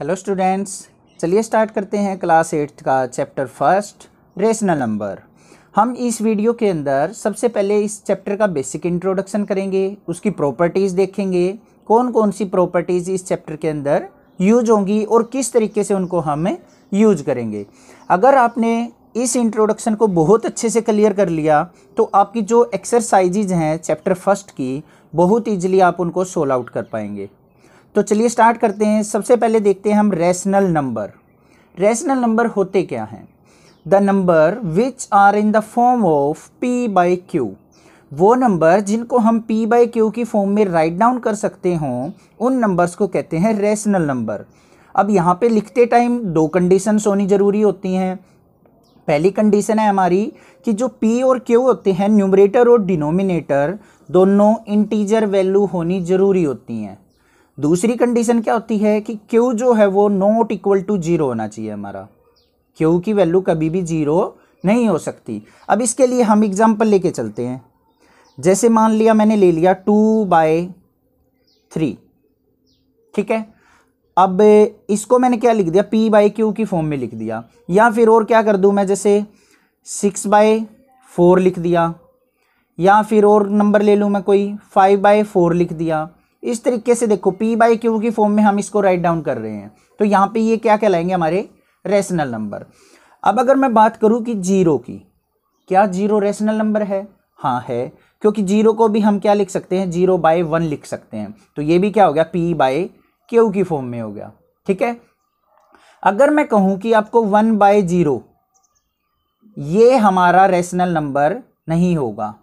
hello students चलिए start करते हैं क्लास एट्थ का चैप्टर फर्स्ट रेशनल नंबर हम इस वीडियो के अंदर सबसे पहले इस चैप्टर का बेसिक इंट्रोडक्शन करेंगे उसकी प्रॉपर्टीज़ देखेंगे कौन कौन सी प्रॉपर्टीज़ इस चैप्टर के अंदर यूज होंगी और किस तरीके से उनको हम यूज करेंगे अगर आपने इस इंट्रोडक्शन को बहुत अच्छे से क्लियर कर लिया तो आपकी जो एक्सरसाइजेज हैं चैप्टर फर्स्ट की बहुत ईजिली आप उनको सोल आउट कर पाएंगे तो चलिए स्टार्ट करते हैं सबसे पहले देखते हैं हम रैशनल नंबर रैशनल नंबर होते क्या हैं the number which are in the form of P by Q वो नंबर जिनको हम p बाई क्यू की फॉर्म में राइट डाउन कर सकते हों उन नंबर्स को कहते हैं रेशनल नंबर अब यहाँ पे लिखते टाइम दो कंडीशंस होनी ज़रूरी होती हैं पहली कंडीशन है हमारी कि जो p और q होते हैं न्यूमरेटर और डिनोमिनेटर दोनों इंटीजर वैल्यू होनी ज़रूरी होती हैं दूसरी कंडीशन क्या होती है कि क्यू जो है वो नॉट इक्वल टू जीरो होना चाहिए हमारा क्यू की वैल्यू कभी भी जीरो नहीं हो सकती अब इसके लिए हम एग्जाम्पल लेके चलते हैं जैसे मान लिया मैंने ले लिया टू बाय थ्री ठीक है अब इसको मैंने क्या लिख दिया पी बाई क्यू की फॉर्म में लिख दिया या फिर और क्या कर दूँ मैं जैसे सिक्स बाय फोर लिख दिया या फिर और नंबर ले लूँ मैं कोई फाइव बाय फोर लिख दिया इस तरीके से देखो पी बाई क्यू की फॉर्म में हम इसको राइट डाउन कर रहे हैं तो यहाँ पे ये क्या कहलाएंगे हमारे रेशनल नंबर अब अगर मैं बात करूँ कि जीरो की क्या जीरो रेशनल नंबर है हाँ है क्योंकि जीरो को भी हम क्या लिख सकते हैं जीरो बाय वन लिख सकते हैं तो ये भी क्या हो गया पी बाय क्यू की फॉर्म में हो गया ठीक है अगर मैं कहूँ कि आपको वन बाय जीरो ये हमारा रेशनल नंबर नहीं होगा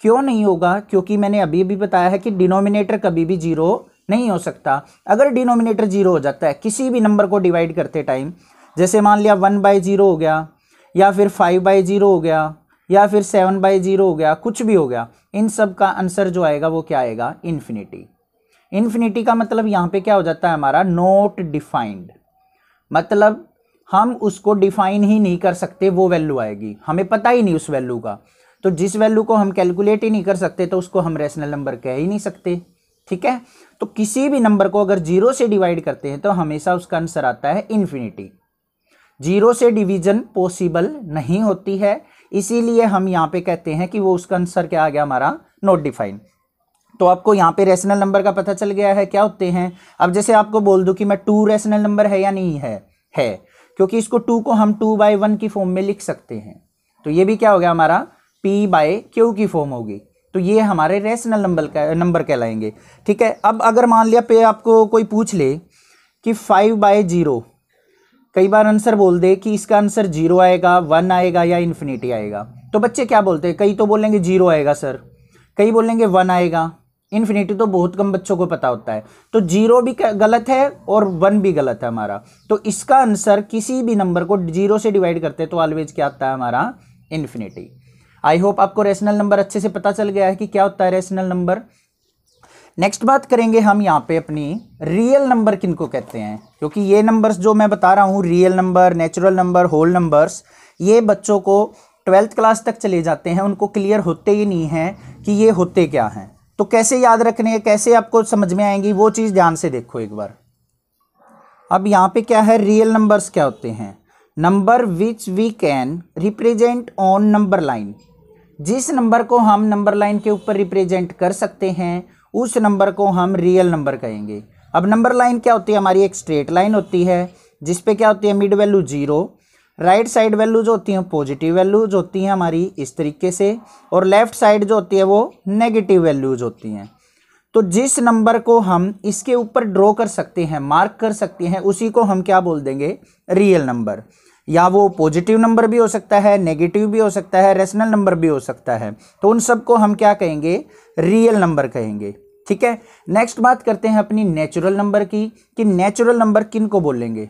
क्यों नहीं होगा क्योंकि मैंने अभी भी बताया है कि डिनोमिनेटर कभी भी जीरो नहीं हो सकता अगर डिनोमिनेटर जीरो हो जाता है किसी भी नंबर को डिवाइड करते टाइम जैसे मान लिया वन बाई जीरो हो गया या फिर फाइव बाई जीरो हो गया या फिर सेवन बाई जीरो हो गया कुछ भी हो गया इन सब का आंसर जो आएगा वो क्या आएगा इन्फिनिटी इन्फिनिटी का मतलब यहाँ पे क्या हो जाता है हमारा नोट डिफाइंड मतलब हम उसको डिफाइन ही नहीं कर सकते वो वैल्यू आएगी हमें पता ही नहीं उस वैल्यू का तो जिस वैल्यू को हम कैलकुलेट ही नहीं कर सकते तो उसको हम रेशनल नंबर कह ही नहीं सकते ठीक है तो किसी भी नंबर को अगर जीरो से डिवाइड करते हैं तो हमेशा उसका आंसर आता है इन्फिनिटी जीरो से डिवीजन पॉसिबल नहीं होती है इसीलिए हम यहाँ पे कहते हैं कि वो उसका आंसर क्या आ गया हमारा नॉट डिफाइन तो आपको यहाँ पे रेशनल नंबर का पता चल गया है क्या होते हैं अब जैसे आपको बोल दूँ कि मैं टू रेशनल नंबर है या नहीं है है क्योंकि इसको टू को हम टू बाई वन की फॉर्म में लिख सकते हैं तो ये भी क्या हो गया हमारा पी बाय क्यू की फॉर्म होगी तो ये हमारे रेशनल नंबर का नंबर कहलाएंगे ठीक है अब अगर मान लिया पे आपको कोई पूछ ले कि फाइव बाय जीरो कई बार आंसर बोल दे कि इसका आंसर जीरो आएगा वन आएगा या इन्फिनिटी आएगा तो बच्चे क्या बोलते हैं कई तो बोलेंगे जीरो आएगा सर कई बोलेंगे वन आएगा इन्फिनिटी तो बहुत कम बच्चों को पता होता है तो जीरो भी गलत है और वन भी गलत है हमारा तो इसका आंसर किसी भी नंबर को जीरो से डिवाइड करते हैं तो ऑलवेज क्या आता है हमारा इन्फिनिटी आई होप आपको रेशनल नंबर अच्छे से पता चल गया है कि क्या होता है रेशनल नंबर नेक्स्ट बात करेंगे हम यहाँ पे अपनी रियल नंबर किनको कहते हैं क्योंकि ये नंबर्स जो मैं बता रहा हूँ real number natural number whole numbers ये बच्चों को ट्वेल्थ क्लास तक चले जाते हैं उनको क्लियर होते ही नहीं हैं कि ये होते क्या हैं तो कैसे याद रखने कैसे आपको समझ में आएंगी वो चीज़ ध्यान से देखो एक बार अब यहाँ पे क्या है रियल नंबर्स क्या होते हैं number which we can represent on number line जिस नंबर को हम नंबर लाइन के ऊपर रिप्रेजेंट कर सकते हैं उस नंबर को हम रियल नंबर कहेंगे अब नंबर लाइन क्या होती है हमारी एक स्ट्रेट लाइन होती है जिस पे क्या होती है mid value zero right side values होती हैं पॉजिटिव वैल्यूज होती हैं हमारी इस तरीके से और लेफ्ट साइड जो होती है वो नेगेटिव वैल्यूज होती हैं तो जिस नंबर को हम इसके ऊपर ड्रॉ कर सकते हैं मार्क कर सकते हैं उसी को हम क्या बोल देंगे रियल नंबर या वो पॉजिटिव नंबर भी हो सकता है नेगेटिव भी हो सकता है रेशनल नंबर भी हो सकता है तो उन सबको हम क्या कहेंगे रियल नंबर कहेंगे ठीक है नेक्स्ट बात करते हैं अपनी नेचुरल नंबर की कि नेचुरल नंबर किन को बोलेंगे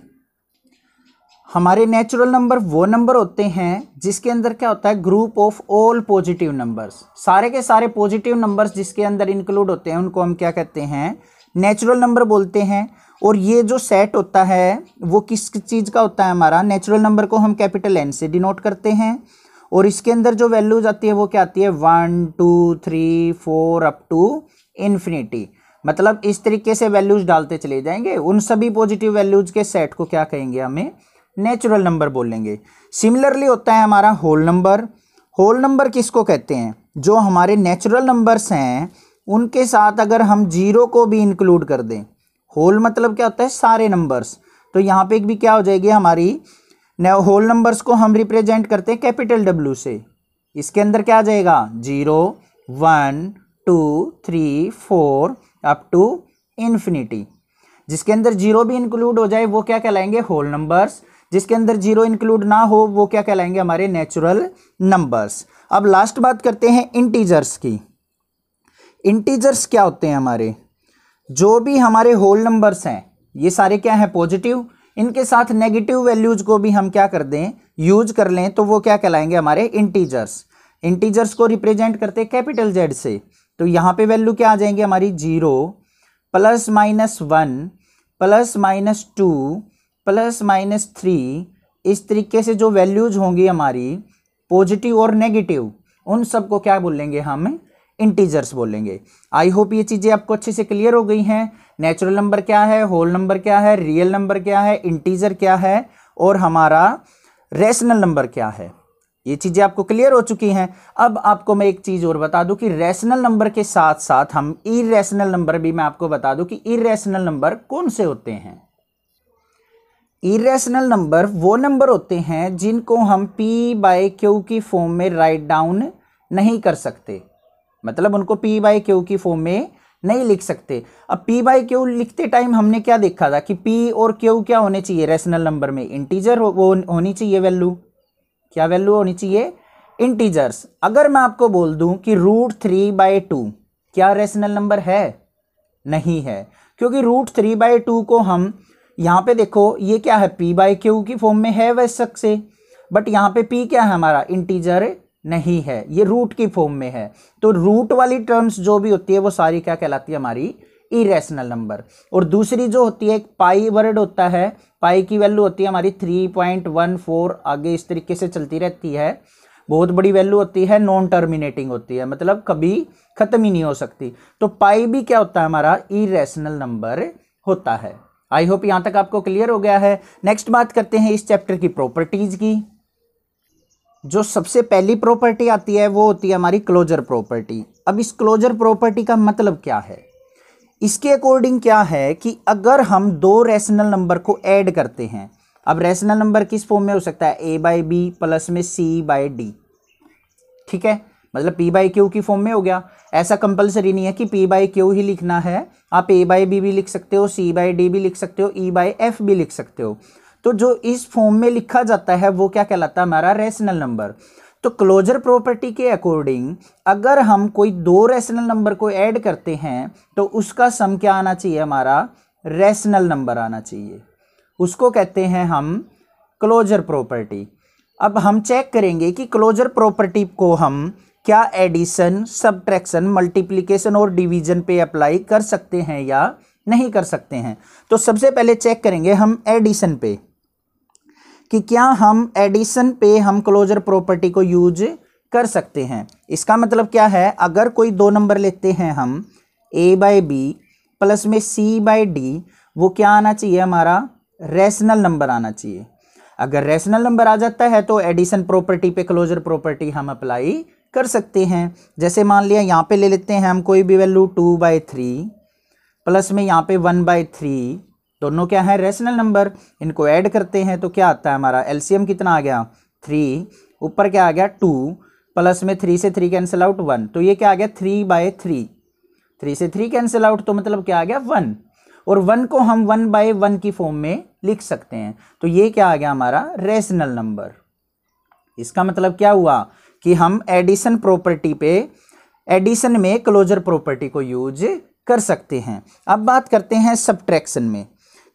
हमारे नेचुरल नंबर वो नंबर होते हैं जिसके अंदर क्या होता है group of all positive numbers सारे के सारे पॉजिटिव नंबर्स जिसके अंदर इंक्लूड होते हैं उनको हम क्या कहते हैं नेचुरल नंबर बोलते हैं और ये जो सेट होता है वो किस चीज़ का होता है हमारा नेचुरल नंबर को हम कैपिटल एन से डिनोट करते हैं और इसके अंदर जो वैल्यूज आती है वो क्या आती है one two three four up to infinity मतलब इस तरीके से वैल्यूज डालते चले जाएंगे उन सभी पॉजिटिव वैल्यूज के सेट को क्या कहेंगे हमें नेचुरल नंबर बोलेंगे सिमिलरली होता है हमारा होल नंबर होल नंबर किसको कहते हैं जो हमारे नेचुरल नंबर्स हैं उनके साथ अगर हम जीरो को भी इंक्लूड कर दें होल मतलब क्या होता है सारे नंबर्स तो यहाँ पे भी क्या हो जाएगी हमारी होल नंबर्स को हम रिप्रेजेंट करते हैं कैपिटल डब्ल्यू से इसके अंदर क्या आ जाएगा zero one two three four up to infinity जिसके अंदर जीरो भी इंक्लूड हो जाए वो क्या कहलाएंगे होल नंबर्स जिसके अंदर जीरो इंक्लूड ना हो वो क्या कहलाएंगे हमारे नेचुरल नंबर्स अब लास्ट बात करते हैं इंटीजर्स की इंटीजर्स क्या होते हैं हमारे जो भी हमारे होल नंबर्स हैं ये सारे क्या हैं पॉजिटिव इनके साथ नेगेटिव वैल्यूज को भी हम क्या कर दें यूज कर लें तो वो क्या कहलाएंगे हमारे इंटीजर्स इंटीजर्स को रिप्रेजेंट करते हैं कैपिटल जेड से तो यहाँ पे वैल्यू क्या आ जाएंगे हमारी zero plus minus one plus minus two plus minus three इस तरीके से जो वैल्यूज होंगी हमारी पॉजिटिव और नेगेटिव उन सबको क्या बोलेंगे हम इंटीजर्स बोलेंगे आई होप ये चीज़ें आपको अच्छे से क्लियर हो गई हैं नेचुरल नंबर क्या है होल नंबर क्या है रियल नंबर क्या है इंटीजर क्या है और हमारा रेशनल नंबर क्या है ये चीज़ें आपको क्लियर हो चुकी हैं अब आपको मैं एक चीज़ और बता दूं कि रैशनल नंबर के साथ साथ हम इरेशनल नंबर भी मैं आपको बता दूं कि इरेशनल नंबर कौन से होते हैं इरेशनल नंबर वो नंबर होते हैं जिनको हम पी बाय क्यू की फॉर्म में राइट डाउन नहीं कर सकते मतलब उनको पी बाई क्यू की फॉर्म में नहीं लिख सकते अब पी बाई क्यू लिखते टाइम हमने क्या देखा था कि पी और क्यू क्या होने चाहिए रेशनल नंबर में इंटीजर हो, वो होनी चाहिए वैल्यू क्या वैल्यू होनी चाहिए इंटीजर्स अगर मैं आपको बोल दूं कि रूट थ्री बाई टू क्या रेशनल नंबर है नहीं है क्योंकि रूट थ्री बाई टू को हम यहाँ पे देखो ये क्या है पी बाई क्यू की फॉर्म में है वैश्यक से बट यहाँ पे पी क्या है हमारा इंटीजर नहीं है ये रूट की फॉर्म में है तो रूट वाली टर्म्स जो भी होती है वो सारी क्या कहलाती है हमारी इरेशनल नंबर और दूसरी जो होती है एक पाई वर्ड होता है पाई की वैल्यू होती है हमारी थ्री पॉइंट वन फोर आगे इस तरीके से चलती रहती है बहुत बड़ी वैल्यू होती है नॉन टर्मिनेटिंग होती है मतलब कभी ख़त्म ही नहीं हो सकती तो पाई भी क्या होता है हमारा इरेशनल नंबर होता है आई होप यहाँ तक आपको क्लियर हो गया है नेक्स्ट बात करते हैं इस चैप्टर की प्रॉपर्टीज़ की जो सबसे पहली प्रॉपर्टी आती है वो होती है हमारी क्लोजर प्रॉपर्टी अब इस क्लोजर प्रॉपर्टी का मतलब क्या है इसके अकॉर्डिंग क्या है कि अगर हम दो रेशनल नंबर को ऐड करते हैं अब रेशनल नंबर किस फॉर्म में हो सकता है ए बाई बी प्लस में सी बाई डी ठीक है मतलब पी बाई क्यू की फॉर्म में हो गया ऐसा कंपलसरी नहीं है कि पी बाई क्यू ही लिखना है आप ए बाई बी भी लिख सकते हो सी बाई डी भी लिख सकते हो ई बाई एफ भी लिख सकते हो तो जो इस फॉर्म में लिखा जाता है वो क्या कहलाता है हमारा रेशनल नंबर तो क्लोजर प्रॉपर्टी के अकॉर्डिंग अगर हम कोई दो रेशनल नंबर को ऐड करते हैं तो उसका सम क्या आना चाहिए हमारा रेशनल नंबर आना चाहिए उसको कहते हैं हम क्लोजर प्रॉपर्टी अब हम चेक करेंगे कि क्लोजर प्रॉपर्टी को हम क्या एडिशन सब्ट्रैक्शन मल्टीप्लिकेशन और डिवीजन पे अप्लाई कर सकते हैं या नहीं कर सकते हैं तो सबसे पहले चेक करेंगे हम एडिशन पे कि क्या हम एडिशन पे हम क्लोजर प्रॉपर्टी को यूज कर सकते हैं इसका मतलब क्या है अगर कोई दो नंबर लेते हैं हम ए बाई बी प्लस में सी बाई डी वो क्या आना चाहिए हमारा रेशनल नंबर आना चाहिए अगर रेशनल नंबर आ जाता है तो एडिशन प्रॉपर्टी पे क्लोजर प्रॉपर्टी हम अप्लाई कर सकते हैं जैसे मान लिया यहाँ पे ले लेते हैं हम कोई भी value two by three plus में यहाँ पे वन बाई थ्री दोनों क्या है रेशनल नंबर इनको ऐड करते हैं तो क्या आता है हमारा एलसीएम कितना आ गया थ्री ऊपर क्या आ गया टू प्लस में थ्री से थ्री कैंसिल आउट वन तो ये क्या आ गया थ्री बाय थ्री थ्री से थ्री कैंसिल आउट तो मतलब क्या आ गया वन और वन को हम वन बाय वन की फॉर्म में लिख सकते हैं तो ये क्या आ गया हमारा रेशनल नंबर इसका मतलब क्या हुआ कि हम एडिशन प्रॉपर्टी पे एडिशन में क्लोजर प्रॉपर्टी को यूज कर सकते हैं अब बात करते हैं सब्ट्रैक्शन में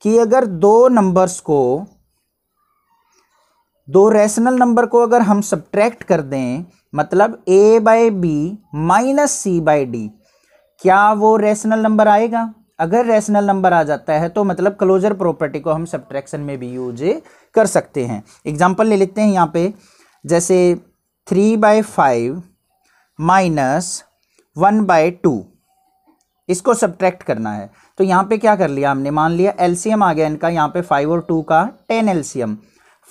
कि अगर दो नंबर्स को दो रैशनल नंबर को अगर हम सब्ट्रैक्ट कर दें मतलब A by B minus C by D क्या वो रैशनल नंबर आएगा अगर रैशनल नंबर आ जाता है तो मतलब क्लोजर प्रॉपर्टी को हम सब्ट्रैक्शन में भी यूज कर सकते हैं एग्जाम्पल ले लेते हैं यहाँ पे जैसे three by five minus one by two इसको सब्ट्रैक्ट करना है तो यहाँ पे क्या कर लिया हमने मान लिया एलसीएम आ गया इनका यहाँ पे फाइव और टू का टेन एलसीएम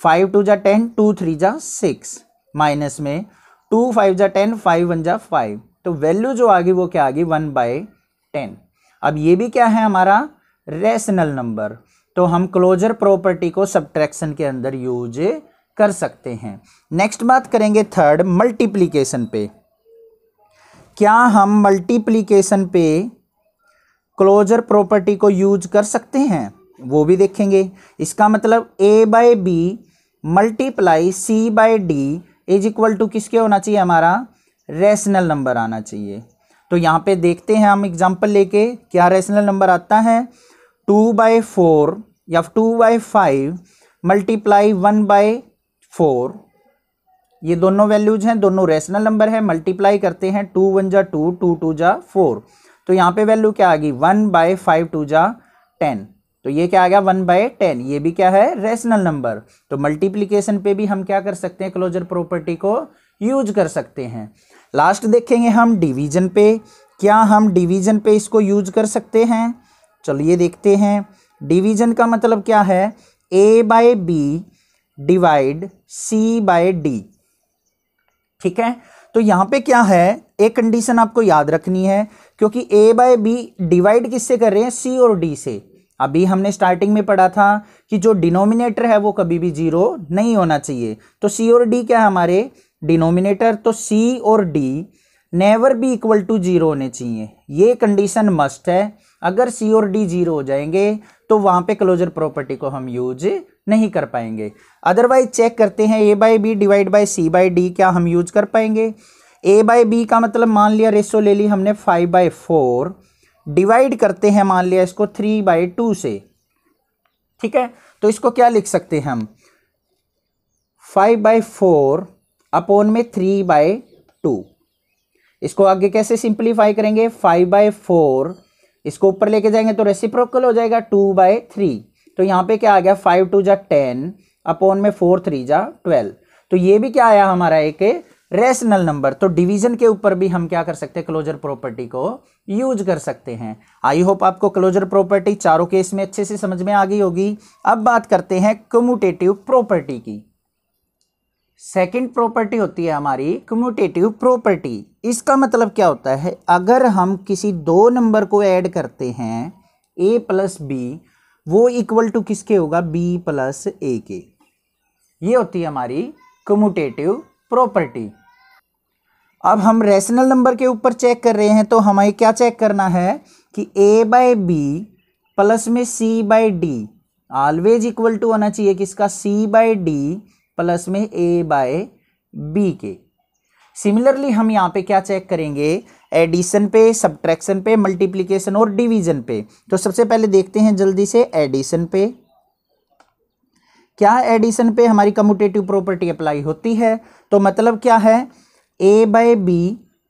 फाइव टू जा टेन टू थ्री जा सिक्स माइनस में टू फाइव जा टेन फाइव वन जा फाइव तो वैल्यू जो आ गई वो क्या आ गई वन बाई टेन अब ये भी क्या है हमारा रेशनल नंबर तो हम क्लोजर प्रॉपर्टी को सब्ट्रैक्शन के अंदर यूज कर सकते हैं नेक्स्ट बात करेंगे थर्ड मल्टीप्लीकेशन पे क्या हम मल्टीप्लीकेशन पे क्लोजर प्रॉपर्टी को यूज कर सकते हैं वो भी देखेंगे इसका मतलब A by B multiply C by D is equal to किसके होना चाहिए हमारा रेशनल नंबर आना चाहिए तो यहाँ पे देखते हैं हम एग्जांपल लेके क्या रेशनल नंबर आता है टू बाय फोर या two by five multiply one by four ये दोनों वैल्यूज हैं दोनों रेशनल नंबर है मल्टीप्लाई करते हैं टू वन जा टू टू टू जा फोर तो यहाँ पे वैल्यू क्या आ गई वन बाय फाइव टू जा टेन तो ये क्या आ गया वन बाय टेन ये भी क्या है रेशनल नंबर तो मल्टीप्लीकेशन पे भी हम क्या कर सकते हैं क्लोजर प्रॉपर्टी को यूज कर सकते हैं लास्ट देखेंगे हम डिवीजन पे क्या हम डिवीजन पे इसको यूज कर सकते हैं चलिए देखते हैं डिवीजन का मतलब क्या है A by B divide C by D ठीक है तो यहाँ पे क्या है एक कंडीशन आपको याद रखनी है क्योंकि ए बाय बी डिवाइड किससे कर रहे हैं सी और डी से अभी हमने स्टार्टिंग में पढ़ा था कि जो डिनोमिनेटर है वो कभी भी जीरो नहीं होना चाहिए तो सी और डी क्या है हमारे डिनोमिनेटर तो सी और डी नेवर भी इक्वल टू जीरो होने चाहिए ये कंडीशन मस्ट है अगर सी और डी जीरो हो जाएंगे तो वहाँ पे क्लोजर प्रॉपर्टी को हम यूज नहीं कर पाएंगे अदरवाइज चेक करते हैं A by B divide by C by D क्या हम यूज कर पाएंगे ए बाई बी का मतलब मान लिया रेसो ले ली हमने फाइव बाई फोर डिवाइड करते हैं मान लिया इसको थ्री बाई टू से ठीक है तो इसको क्या लिख सकते हैं हम फाइव बाई फोर अपोन में थ्री बाई टू इसको आगे कैसे सिंपलीफाई करेंगे फाइव बाई फोर इसको ऊपर लेके जाएंगे तो रेसिप्रोकल हो जाएगा टू बाई थ्री तो यहाँ पे क्या आ गया फाइव टू जा टेन अपॉन में फोर थ्री जा ट्वेल्व तो ये भी क्या आया हमारा एक रेशनल नंबर तो डिवीजन के ऊपर भी हम क्या कर सकते हैं क्लोजर प्रॉपर्टी को यूज कर सकते हैं आई होप आपको क्लोजर प्रॉपर्टी चारों केस में अच्छे से समझ में आ गई होगी अब बात करते हैं कम्यूटेटिव प्रॉपर्टी की सेकंड प्रॉपर्टी होती है हमारी कम्यूटेटिव प्रॉपर्टी इसका मतलब क्या होता है अगर हम किसी दो नंबर को ऐड करते हैं ए प्लस बी वो इक्वल टू किसके होगा बी प्लस ए के ये होती है हमारी कम्यूटेटिव प्रॉपर्टी अब हम रेशनल नंबर के ऊपर चेक कर रहे हैं तो हमें क्या चेक करना है कि ए बाय बी प्लस में C by D always equal to होना चाहिए किसका सी बाय डी प्लस में ए बाय बी के सिमिलरली हम यहाँ पे क्या चेक करेंगे एडिशन पे सब्ट्रैक्शन पे मल्टीप्लीकेशन और डिवीजन पे तो सबसे पहले देखते हैं जल्दी से एडिशन पे क्या एडिशन पे हमारी कम्यूटेटिव प्रॉपर्टी अप्लाई होती है तो मतलब क्या है ए बाय बी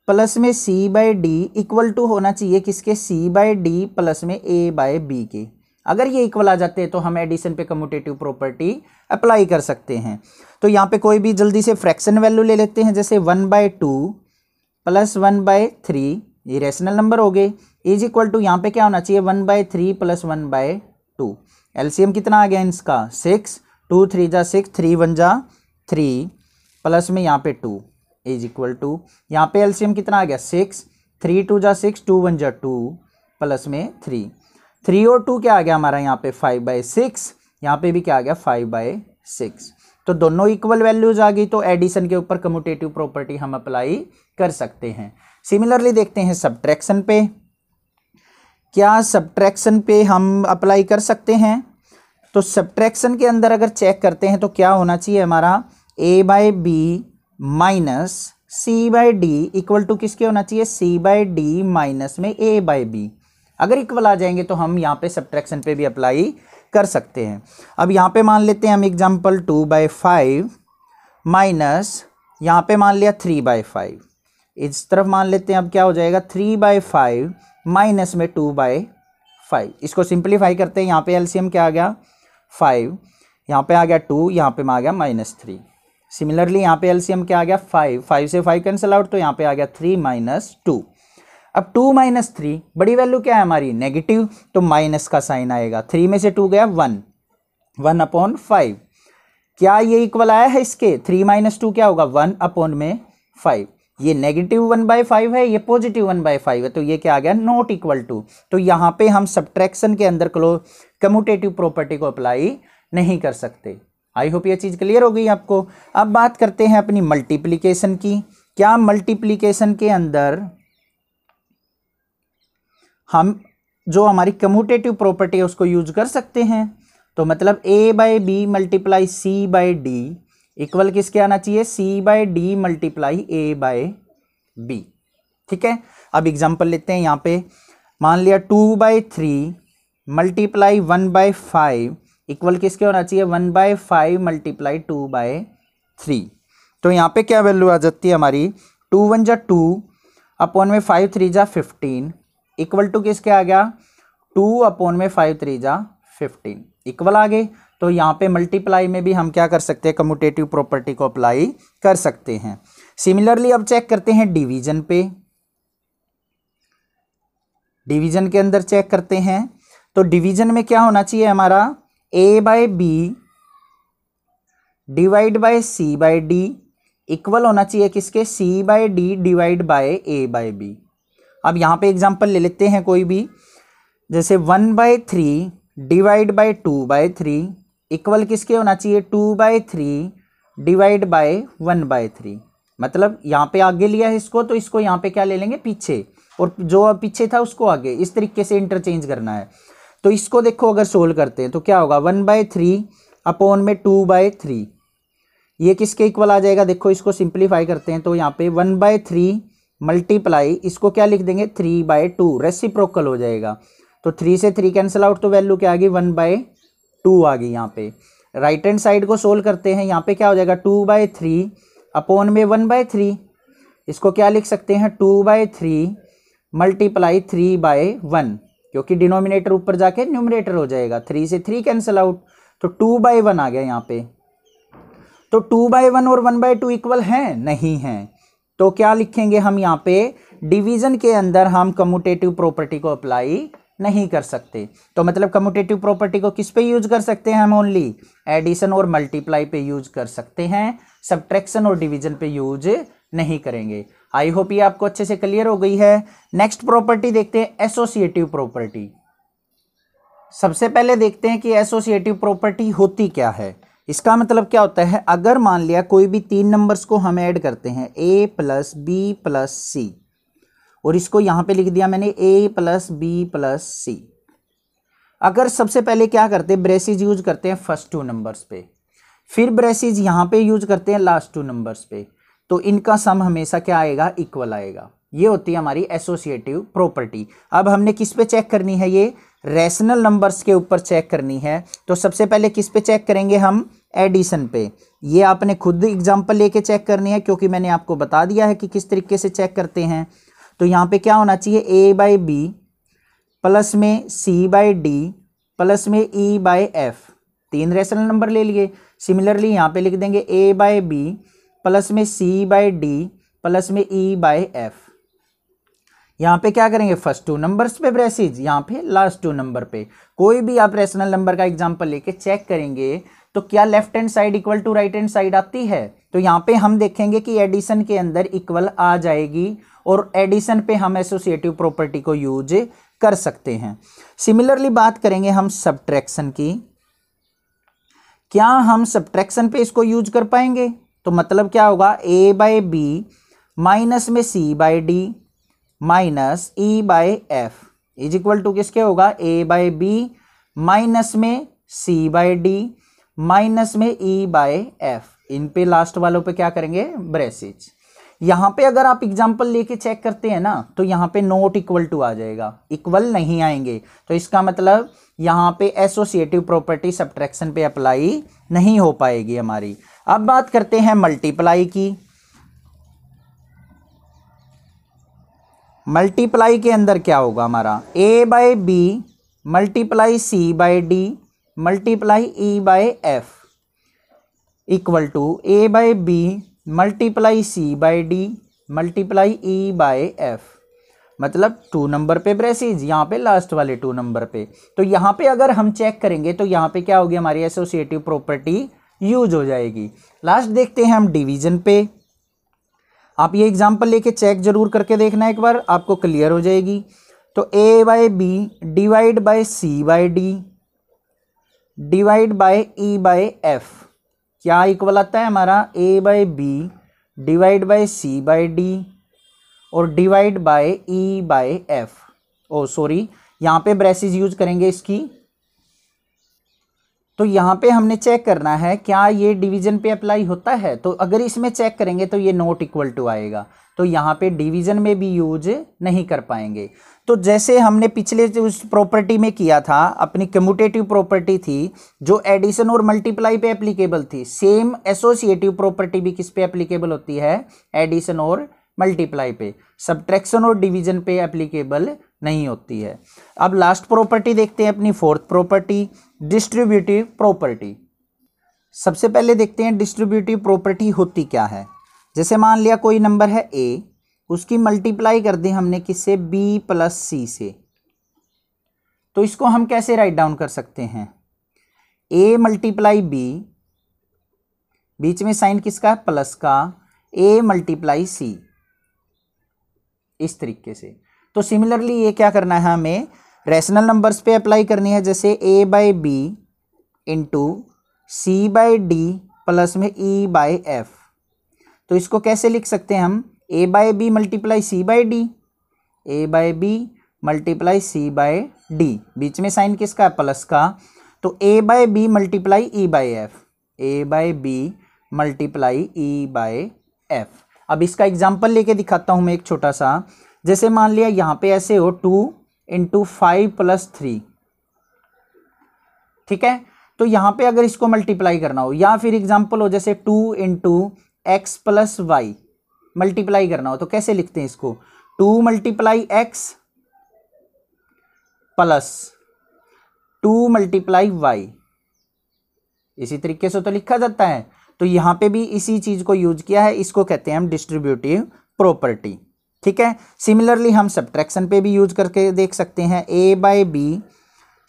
प्लस में C by D equal to होना चाहिए किसके सी बाय डी प्लस में ए बाय बी के अगर ये इक्वल आ जाते हैं तो हम एडिशन पे कम्यूटेटिव प्रॉपर्टी अप्लाई कर सकते हैं तो यहाँ पे कोई भी जल्दी से फ्रैक्शन वैल्यू ले लेते हैं जैसे one by two plus one by three ये रेशनल नंबर हो गए इज इक्वल टू यहाँ पे क्या होना चाहिए one by three plus one by two LCM कितना आ गया इसका सिक्स टू थ्री जा सिक्स थ्री वन जा थ्री प्लस में यहाँ पे टू इज इक्वल टू यहाँ पे एम कितना आ गया सिक्स थ्री टू जा सिक्स टू वन जा टू प्लस में थ्री थ्री और टू क्या आ गया हमारा यहाँ पे फाइव बाई सिक्स यहाँ पे भी क्या आ गया फाइव बाय सिक्स तो दोनों इक्वल वैल्यूज आ गई तो एडिशन के ऊपर कम्यूटेटिव प्रॉपर्टी हम अप्लाई कर सकते हैं सिमिलरली देखते हैं सब्ट्रैक्शन पे क्या सब्ट्रैक्शन पे हम अप्लाई कर सकते हैं तो सब्ट्रैक्शन के अंदर अगर चेक करते हैं तो क्या होना चाहिए हमारा A by B minus C by D equal to किसके होना चाहिए सी बाय डी माइनस में ए बाय बी अगर इक्वल आ जाएंगे तो हम यहाँ पे सब्ट्रैक्शन पे भी अप्लाई कर सकते हैं अब यहाँ पे मान लेते हैं हम example two by five minus यहाँ पे मान लिया थ्री बाई फाइव इस तरफ मान लेते हैं अब क्या हो जाएगा थ्री बाई फाइव माइनस में टू बाई फाइव इसको सिंप्लीफाई करते हैं यहाँ पे एलसीएम क्या आ गया फाइव यहाँ पे आ गया टू यहाँ पे आ गया माइनस थ्री सिमिलरली यहाँ पे एलसीएम क्या आ गया फाइव फाइव से फाइव कैंसिल आउट तो यहाँ पे आ गया थ्री माइनस टू अब टू माइनस थ्री बड़ी वैल्यू क्या है हमारी नेगेटिव तो माइनस का साइन आएगा थ्री में से टू गया वन वन अपॉन फाइव क्या ये इक्वल आया है इसके थ्री माइनस टू क्या होगा वन अपॉन में फाइव ये नेगेटिव वन बाई फाइव है ये पॉजिटिव वन बाई फाइव है तो ये क्या आ गया नॉट इक्वल टू तो यहाँ पे हम सब्ट्रैक्शन के अंदर क्लो कम्यूटेटिव प्रॉपर्टी को अप्लाई नहीं कर सकते आई होप ये चीज़ क्लियर हो गई आपको अब बात करते हैं अपनी मल्टीप्लीकेशन की क्या मल्टीप्लीकेशन के अंदर हम जो हमारी कम्यूटेटिव प्रॉपर्टी है उसको यूज कर सकते हैं तो मतलब A by B multiply C by D equal किसके आना चाहिए C by D multiply A by B ठीक है अब एग्जांपल लेते हैं यहाँ पे मान लिया two by three multiply one by five equal किसके होना चाहिए one by five multiply two by three तो यहाँ पे क्या वैल्यू आ जाती है हमारी टू वन जा टू अपन में फाइव थ्री जा फिफ्टीन इक्वल टू किसके आ गया टू अपॉन में फाइव थ्री जा फिफ्टीन इक्वल आ गए तो यहाँ पे मल्टीप्लाई में भी हम क्या कर सकते हैं कम्यूटेटिव प्रॉपर्टी को अप्लाई कर सकते हैं सिमिलरली अब चेक करते हैं डिवीजन पे डिवीजन के अंदर चेक करते हैं तो डिवीजन में क्या होना चाहिए हमारा A by B divide by C by D equal होना चाहिए किसके C by D divide by A by B अब यहाँ पे एग्जांपल ले लेते हैं कोई भी जैसे one by three divide by two by three equal किसके होना चाहिए two by three divide by one by three मतलब यहाँ पे आगे लिया है इसको तो इसको यहाँ पे क्या ले लेंगे पीछे और जो पीछे था उसको आगे इस तरीके से इंटरचेंज करना है तो इसको देखो अगर सोल्व करते हैं तो क्या होगा वन बाय थ्री अपोन में टू बाय थ्री ये किसके इक्वल आ जाएगा देखो इसको सिंप्लीफाई करते हैं तो यहाँ पे वन बाय थ्री मल्टीप्लाई इसको क्या लिख देंगे थ्री बाय टू रेसिप्रोकल हो जाएगा तो थ्री से थ्री कैंसिल आउट तो वैल्यू क्या आ गई वन बाई टू आ गई यहाँ पे राइट हैंड साइड को सोल्व करते हैं यहाँ पे क्या हो जाएगा टू बाय थ्री अपोन में वन बाय थ्री इसको क्या लिख सकते हैं two by three multiply three by one क्योंकि डिनोमिनेटर ऊपर जाके न्यूमिनेटर हो जाएगा थ्री से थ्री कैंसिल आउट तो टू बाय वन आ गया यहाँ पे तो टू बाय वन और वन बाय टू इक्वल है नहीं है तो क्या लिखेंगे हम यहाँ पे डिवीज़न के अंदर हम कम्यूटेटिव प्रॉपर्टी को अप्लाई नहीं कर सकते तो मतलब कम्यूटेटिव प्रॉपर्टी को किस पे यूज कर सकते हैं हम ओनली एडिशन और मल्टीप्लाई पे यूज कर सकते हैं सब्ट्रैक्शन और डिवीजन पे यूज नहीं करेंगे आई होप ये आपको अच्छे से क्लियर हो गई है नेक्स्ट प्रॉपर्टी देखते हैं एसोसिएटिव प्रॉपर्टी सबसे पहले देखते हैं कि एसोसिएटिव प्रॉपर्टी होती क्या है इसका मतलब क्या होता है अगर मान लिया कोई भी तीन नंबर्स को हम ऐड करते हैं A plus B plus C और इसको यहां पे लिख दिया मैंने A plus B plus C अगर सबसे पहले क्या करते हैं ब्रेसिज यूज करते हैं फर्स्ट टू नंबर्स पे फिर ब्रेसिज यहां पे यूज करते हैं लास्ट टू नंबर्स पे तो इनका सम हमेशा क्या आएगा इक्वल आएगा ये होती है हमारी एसोसिएटिव प्रॉपर्टी अब हमने किस पे चेक करनी है ये रैशनल नंबर्स के ऊपर चेक करनी है तो सबसे पहले किस पे चेक करेंगे हम एडिशन पे ये आपने खुद एग्जांपल लेके चेक करनी है क्योंकि मैंने आपको बता दिया है कि किस तरीके से चेक करते हैं तो यहाँ पे क्या होना चाहिए ए बाई बी प्लस में सी बाई डी प्लस में ई बाई एफ तीन रेशनल नंबर ले लिए सिमिलरली यहाँ पे लिख देंगे ए बाई बी प्लस में सी बाई डी प्लस में ई बाई एफ यहाँ पे क्या करेंगे फर्स्ट टू नंबर्स पे ब्रेसिज यहाँ पे लास्ट टू नंबर पे कोई भी आप रेशनल नंबर का एग्जांपल लेके चेक करेंगे तो क्या left hand side equal to right hand side आती है तो यहाँ पे हम देखेंगे कि एडिशन के अंदर इक्वल आ जाएगी और एडिशन पे हम एसोसिएटिव प्रॉपर्टी को यूज कर सकते हैं सिमिलरली बात करेंगे हम सब्ट्रैक्शन की क्या हम सब्ट्रैक्शन पे इसको यूज कर पाएंगे तो मतलब क्या होगा ए बाय बी माइनस में C by D minus E by F is equal to किसके होगा ए बाय बी माइनस में सी बाय डी माइनस में ई बाय एफ इन पे लास्ट वालों पे क्या करेंगे ब्रेसिज यहाँ पे अगर आप एग्जाम्पल लेके चेक करते हैं ना तो यहाँ पे नोट इक्वल टू आ जाएगा इक्वल नहीं आएंगे तो इसका मतलब यहाँ पे एसोसिएटिव प्रॉपर्टी सब्ट्रैक्शन पे अप्लाई नहीं हो पाएगी हमारी अब बात करते हैं मल्टीप्लाई की मल्टीप्लाई के अंदर क्या होगा हमारा A by B multiply C by D multiply E by F equal to A by B multiply C by D multiply E by F मतलब टू नंबर पे ब्रेसिज यहाँ पे लास्ट वाले टू नंबर पे तो यहाँ पे अगर हम चेक करेंगे तो यहाँ पे क्या होगी हमारी एसोसिएटिव प्रॉपर्टी यूज हो जाएगी लास्ट देखते हैं हम डिवीजन पे आप ये एग्जांपल लेके चेक जरूर करके देखना एक बार आपको क्लियर हो जाएगी तो A by B divide by C by D divide by E e by F क्या इक्वल आता है हमारा A by B divide by C by D और divide by E e by F oh sorry यहाँ पे braces use करेंगे इसकी तो यहाँ पे हमने चेक करना है क्या ये डिवीजन पे अप्लाई होता है तो अगर इसमें चेक करेंगे तो ये नॉट इक्वल टू आएगा तो यहाँ पे डिवीजन में भी यूज नहीं कर पाएंगे तो जैसे हमने पिछले उस प्रॉपर्टी में किया था अपनी कम्यूटेटिव प्रॉपर्टी थी जो एडिशन और मल्टीप्लाई पे एप्लीकेबल थी सेम एसोसिएटिव प्रॉपर्टी भी किस पे एप्लीकेबल होती है एडिशन और मल्टीप्लाई पे सब्ट्रैक्शन और डिवीजन पे एप्लीकेबल नहीं होती है अब लास्ट प्रॉपर्टी देखते हैं अपनी फोर्थ प्रॉपर्टी डिस्ट्रीब्यूटिव प्रॉपर्टी सबसे पहले देखते हैं डिस्ट्रीब्यूटिव प्रॉपर्टी होती क्या है जैसे मान लिया कोई नंबर है ए उसकी मल्टीप्लाई कर दी हमने किससे बी प्लस सी से तो इसको हम कैसे राइट डाउन कर सकते हैं ए मल्टीप्लाई बी बीच में साइन किसका प्लस का ए मल्टीप्लाई सी इस तरीके से तो सिमिलरली ये क्या करना है हमें रेशनल नंबर्स पे अप्लाई करनी है जैसे A by B into C by D plus में ई बाई एफ तो इसको कैसे लिख सकते हैं हम A by B multiply C by D A by B multiply C by D बीच में साइन किसका है प्लस का तो A by B multiply E by F A by B multiply E by F अब इसका एग्जाम्पल लेके दिखाता हूँ मैं एक छोटा सा जैसे मान लिया यहाँ पे ऐसे हो two into five plus three ठीक है तो यहाँ पे अगर इसको मल्टीप्लाई करना हो या फिर एग्जाम्पल हो जैसे two into X plus Y multiply करना हो तो कैसे लिखते हैं इसको two multiply X plus two multiply Y इसी तरीके से तो लिखा जाता है तो यहां पे भी इसी चीज़ को यूज किया है इसको कहते हैं हम डिस्ट्रीब्यूटिव प्रॉपर्टी ठीक है सिमिलरली हम सब्ट्रैक्शन पे भी यूज करके देख सकते हैं A by B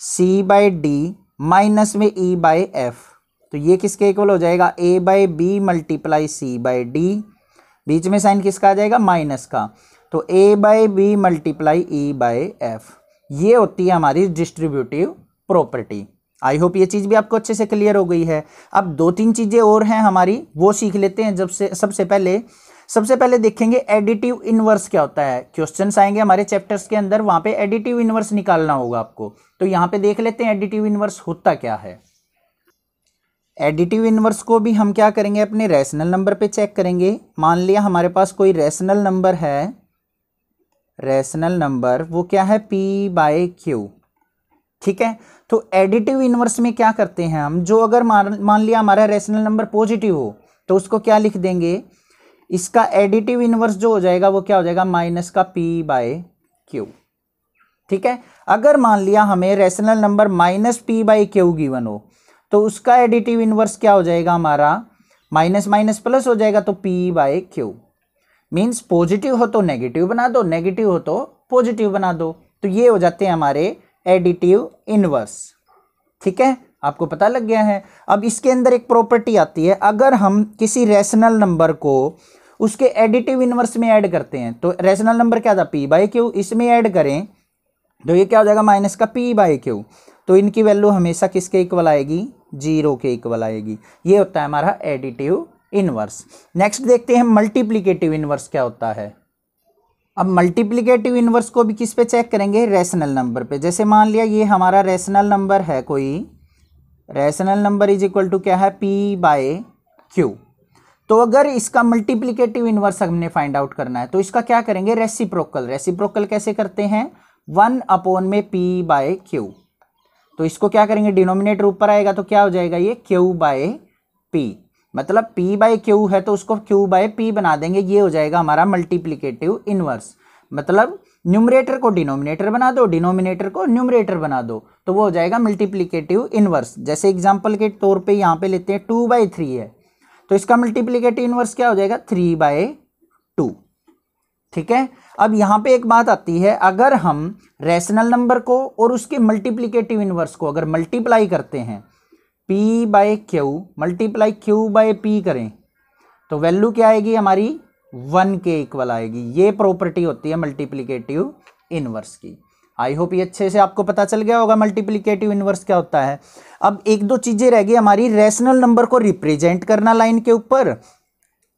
C by D minus में ई बाय एफ तो ये किसके इक्वल हो जाएगा A by B multiply C by D बीच में साइन किसका आ जाएगा माइनस का तो A by B multiply E by F ये होती है हमारी डिस्ट्रीब्यूटिव प्रॉपर्टी आई होप ये चीज़ भी आपको अच्छे से क्लियर हो गई है अब दो तीन चीज़ें और हैं हमारी वो सीख लेते हैं जब से सबसे पहले सबसे पहले देखेंगे एडिटिव इन्वर्स क्या होता है क्वेश्चन आएंगे हमारे चैप्टर्स के अंदर वहाँ पे एडिटिव इन्वर्स निकालना होगा आपको तो यहाँ पे देख लेते हैं एडिटिव इन्वर्स होता क्या है एडिटिव इन्वर्स को भी हम क्या करेंगे अपने रैशनल नंबर पे चेक करेंगे मान लिया हमारे पास कोई रैशनल नंबर है रैशनल नंबर वो क्या है पी बाय क्यू ठीक है तो एडिटिव इन्वर्स में क्या करते हैं हम जो अगर मान लिया हमारा रैशनल नंबर पॉजिटिव हो तो उसको क्या लिख देंगे इसका एडिटिव इन्वर्स जो हो जाएगा वो क्या हो जाएगा माइनस का पी बाय क्यू ठीक है अगर मान लिया हमें rational number minus P by Q given हो तो उसका एडिटिव इन्वर्स क्या हो जाएगा हमारा माइनस माइनस प्लस हो जाएगा तो P by Q means positive हो तो नेगेटिव बना दो नेगेटिव हो तो पॉजिटिव बना दो तो ये हो जाते हैं हमारे एडिटिव इनवर्स ठीक है आपको पता लग गया है अब इसके अंदर एक प्रॉपर्टी आती है अगर हम किसी रेशनल नंबर को उसके एडिटिव इनवर्स में ऐड करते हैं तो रेशनल नंबर क्या था पी बाय क्यू इसमें ऐड करें तो ये क्या हो जाएगा माइनस का पी बाय क्यू तो इनकी वैल्यू हमेशा किसके इक्वल आएगी जीरो के इक्वल आएगी ये होता है हमारा एडिटिव इनवर्स नेक्स्ट देखते हैं मल्टीप्लीकेटिव इनवर्स क्या होता है अब मल्टीप्लीकेटिव इनवर्स को भी किस पे चेक करेंगे रेशनल नंबर पे जैसे मान लिया ये हमारा रेशनल नंबर है कोई rational number is equal to क्या है पी बाय क्यू तो अगर इसका मल्टीप्लीकेटिव इनवर्स हमने फाइंड आउट करना है तो इसका क्या करेंगे रेसिप्रोकल रेसिप्रोकल कैसे करते हैं वन अपोन में पी बाय क्यू तो इसको क्या करेंगे डिनोमिनेटर ऊपर आएगा तो क्या हो जाएगा ये क्यू बाय पी मतलब पी बाय क्यू है तो उसको क्यू बाय पी बना देंगे ये हो जाएगा हमारा मल्टीप्लीकेटिव इनवर्स मतलब न्यूमरेटर को डिनोमिनेटर बना दो डिनोमिनेटर को न्यूमरेटर बना दो तो वो हो जाएगा मल्टीप्लीकेटिव इनवर्स जैसे एग्जाम्पल के तौर पर यहाँ पे लेते हैं टू बाय थ्री है तो इसका मल्टीप्लीकेटिव इनवर्स क्या हो जाएगा थ्री बाय ठीक है अब यहां पे एक बात आती है अगर हम रैशनल नंबर को और उसके मल्टीप्लीकेटिव इनवर्स को अगर मल्टीप्लाई करते हैं P by Q multiply Q by P करें तो वैल्यू क्या आएगी हमारी वन के इक्वल आएगी ये प्रॉपर्टी होती है मल्टीप्लीकेटिव इनवर्स की आई होप ये अच्छे से आपको पता चल गया होगा मल्टीप्लीकेटिव इनवर्स क्या होता है अब एक दो चीज़ें रह गई हमारी रैशनल नंबर को रिप्रेजेंट करना लाइन के ऊपर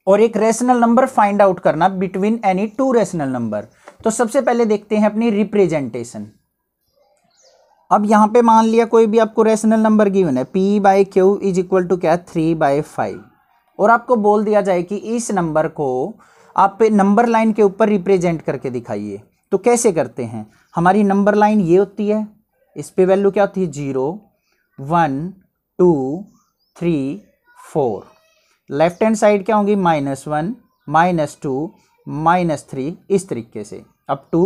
और एक रेशनल नंबर फाइंड आउट करना between any two rational number तो सबसे पहले देखते हैं अपनी रिप्रेजेंटेशन अब यहां पे मान लिया कोई भी आपको रेशनल नंबर गिवन है P by Q is equal to क्या थ्री बाई फाइव और आपको बोल दिया जाए कि इस नंबर को आप नंबर लाइन के ऊपर रिप्रेजेंट करके दिखाइए तो कैसे करते हैं हमारी नंबर लाइन ये होती है इस पे वैल्यू क्या होती है zero one two three four left hand side क्या होंगी minus one minus two minus three इस तरीके से अप टू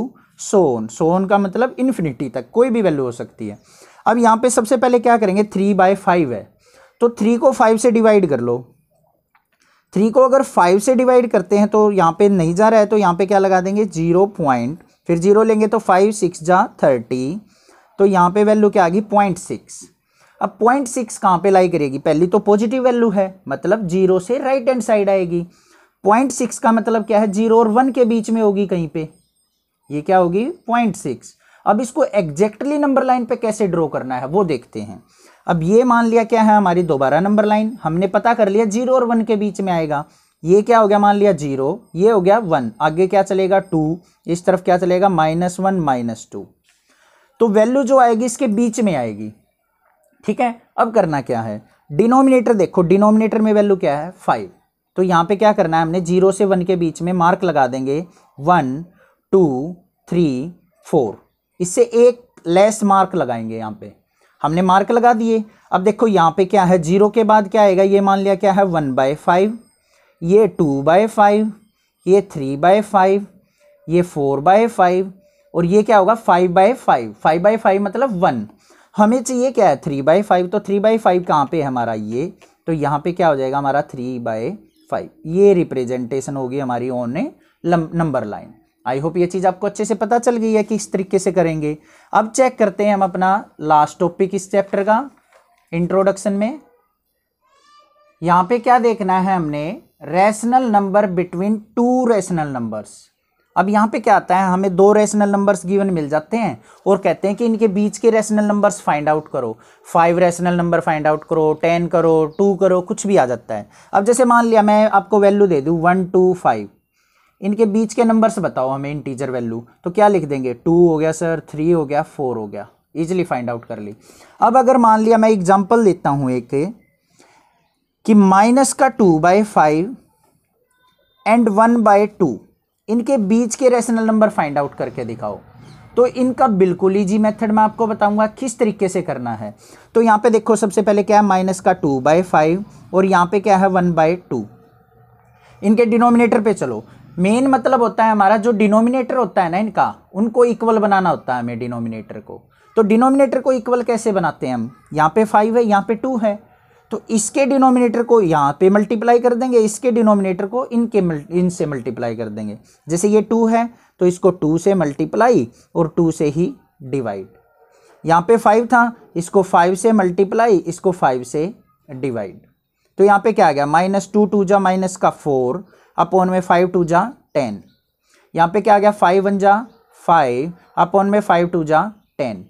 सोन सोन का मतलब इन्फिनिटी तक कोई भी वैल्यू हो सकती है अब यहाँ पे सबसे पहले क्या करेंगे थ्री बाय फाइव है तो थ्री को फाइव से डिवाइड कर लो थ्री को अगर फाइव से डिवाइड करते हैं तो यहाँ पे नहीं जा रहा है तो यहाँ पे क्या लगा देंगे जीरो पॉइंट फिर जीरो लेंगे तो फाइव सिक्स जा थर्टी तो यहाँ पे वैल्यू क्या आ गई पॉइंट सिक्स अब पॉइंट सिक्स कहाँ पर लाई करेगी पहली तो पॉजिटिव वैल्यू है मतलब जीरो से राइट हैंड साइड आएगी पॉइंट सिक्स का मतलब क्या है जीरो और वन के बीच में होगी कहीं पे ये क्या होगी पॉइंट सिक्स अब इसको एग्जैक्टली नंबर लाइन पे कैसे ड्रॉ करना है वो देखते हैं अब ये मान लिया क्या है हमारी दोबारा नंबर लाइन हमने पता कर लिया जीरो और वन के बीच में आएगा ये क्या हो गया मान लिया जीरो ये हो गया वन आगे क्या चलेगा टू इस तरफ क्या चलेगा माइनस वन माइनस टू तो वैल्यू जो आएगी इसके बीच में आएगी ठीक है अब करना क्या है डिनोमिनेटर देखो डिनोमिनेटर में वैल्यू क्या है फाइव तो यहाँ पे क्या करना है हमने जीरो से वन के बीच में मार्क लगा देंगे वन टू थ्री फोर इससे एक लेस मार्क लगाएंगे यहाँ पे हमने मार्क लगा दिए अब देखो यहाँ पे क्या है जीरो के बाद क्या आएगा ये मान लिया क्या है वन बाय फाइव ये टू बाय फाइव ये थ्री बाय फाइव ये फोर बाय फाइव और ये क्या होगा five by five five by five मतलब वन हमें चाहिए क्या है थ्री बाई फाइव तो थ्री बाई फाइव कहाँ पर है हमारा ये तो यहाँ पे क्या हो जाएगा हमारा थ्री बाई फाइव ये रिप्रेजेंटेशन होगी हमारी on a number line I hope ये चीज़ आपको अच्छे से पता चल गई है कि इस तरीके से करेंगे अब चेक करते हैं हम अपना लास्ट टॉपिक इस चैप्टर का इंट्रोडक्शन में यहाँ पे क्या देखना है हमने rational number between two rational numbers अब यहाँ पे क्या आता है हमें दो रेशनल नंबर्स गिवन मिल जाते हैं और कहते हैं कि इनके बीच के रेशनल नंबर्स फाइंड आउट करो five rational number find out करो टेन करो टू करो कुछ भी आ जाता है अब जैसे मान लिया मैं आपको वैल्यू दे दूँ वन टू फाइव इनके बीच के नंबर्स बताओ हमें इंटीजर वैल्यू तो क्या लिख देंगे टू हो गया सर थ्री हो गया फोर हो गया ईजिली फाइंड आउट कर ली अब अगर मान लिया मैं एग्जाम्पल देता हूँ एक कि माइनस का two by five and one by two इनके बीच के रेशनल नंबर फाइंड आउट करके दिखाओ तो इनका बिल्कुल इजी मेथड मैं आपको बताऊंगा किस तरीके से करना है तो यहाँ पे देखो सबसे पहले क्या है माइनस का टू बाई फाइव और यहाँ पे क्या है वन बाई टू इनके डिनोमिनेटर पे चलो मेन मतलब होता है हमारा जो डिनोमिनेटर होता है ना इनका उनको इक्वल बनाना होता है हमें डिनोमिनेटर को तो डिनोमिनेटर को इक्वल कैसे बनाते हैं हम यहाँ पे फाइव है यहाँ पे टू है तो इसके डिनोमिनेटर को यहाँ पे मल्टीप्लाई कर देंगे इसके डिनोमिनेटर को इनके इनसे मल्टीप्लाई कर देंगे जैसे ये टू है तो इसको टू से मल्टीप्लाई और टू से ही डिवाइड यहाँ पे फाइव था इसको फाइव से मल्टीप्लाई इसको फाइव से डिवाइड तो यहाँ पे क्या आ गया माइनस टू टू जा माइनस का फोर अपॉन में फाइव टू जा टेन यहाँ पे क्या आ गया फाइव वन जा फाइव अपॉन में फाइव टू जा टेन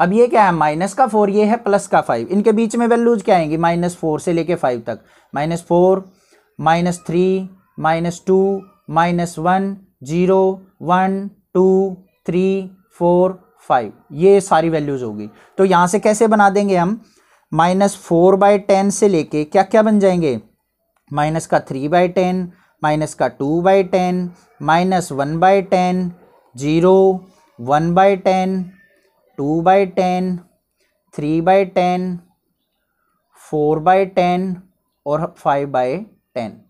अब ये क्या है माइनस का फोर ये है प्लस का फाइव इनके बीच में वैल्यूज क्या आएंगी माइनस फोर से लेके फाइव तक minus four minus three minus two minus one zero one two three four five ये सारी वैल्यूज होगी तो यहाँ से कैसे बना देंगे हम माइनस फोर बाई टेन से लेके क्या क्या बन जाएंगे माइनस का थ्री बाई टेन माइनस का two by ten minus one by ten zero one by ten two by ten three by ten four by ten और फाइव बाई टेन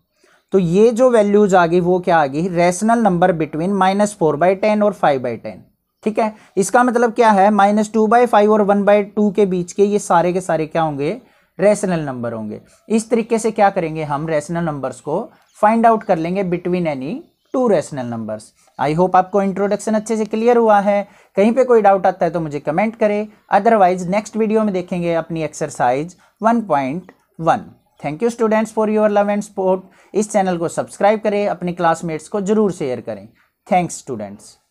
तो ये जो वैल्यूज आ गई वो क्या आ गई rational number between minus four by ten और फाइव बाई टेन ठीक है इसका मतलब क्या है माइनस टू बाई फाइव और वन बाई टू के बीच के ये सारे के सारे क्या होंगे रेशनल नंबर होंगे इस तरीके से क्या करेंगे हम रेशनल नंबर्स को फाइंड आउट कर लेंगे between any two rational numbers I hope आपको इंट्रोडक्शन अच्छे से क्लियर हुआ है कहीं पे कोई डाउट आता है तो मुझे कमेंट करें अदरवाइज नेक्स्ट वीडियो में देखेंगे अपनी exercise 1.1 thank you students for your love and support इस चैनल को सब्सक्राइब करें अपने क्लासमेट्स को जरूर शेयर करें थैंक्स स्टूडेंट्स